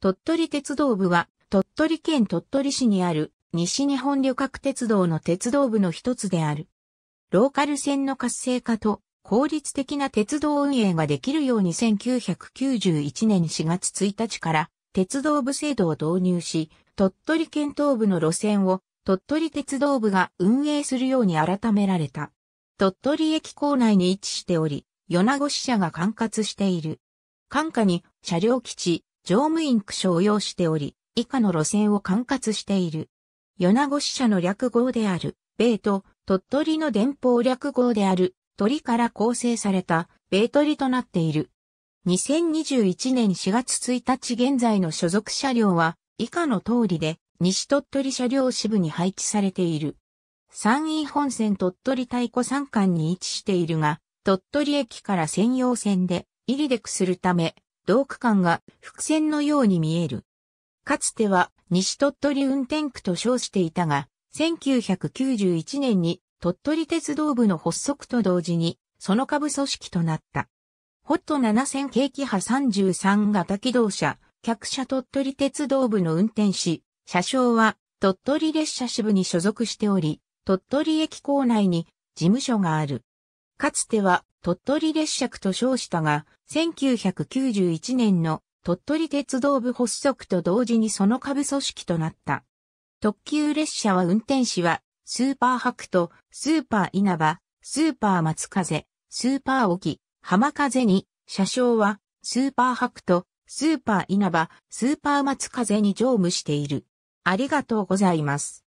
鳥取鉄道部は、鳥取県鳥取市にある西日本旅客鉄道の鉄道部の一つである。ローカル線の活性化と効率的な鉄道運営ができるように1991年4月1日から鉄道部制度を導入し、鳥取県東部の路線を鳥取鉄道部が運営するように改められた。鳥取駅構内に位置しており、米子支社が管轄している。管下に車両基地、乗務員区所を要しており、以下の路線を管轄している。米子支社の略号である、米と鳥取の電報略号である、鳥から構成された、米鳥となっている。2021年4月1日現在の所属車両は、以下の通りで、西鳥取車両支部に配置されている。山陰本線鳥取太鼓山間に位置しているが、鳥取駅から専用線で、入りでくするため、道区間が伏線のように見える。かつては西鳥取運転区と称していたが、1991年に鳥取鉄道部の発足と同時に、その下部組織となった。ホット7000景気波33型機動車、客車鳥取鉄道部の運転士、車掌は鳥取列車支部に所属しており、鳥取駅構内に事務所がある。かつては鳥取列車区と称したが、1991年の鳥取鉄道部発足と同時にその下部組織となった。特急列車は運転士は、スーパーハクと、スーパー稲葉、スーパー松風、スーパー沖、浜風に、車掌は、スーパーハクと、スーパー稲葉、スーパー松風に乗務している。ありがとうございます。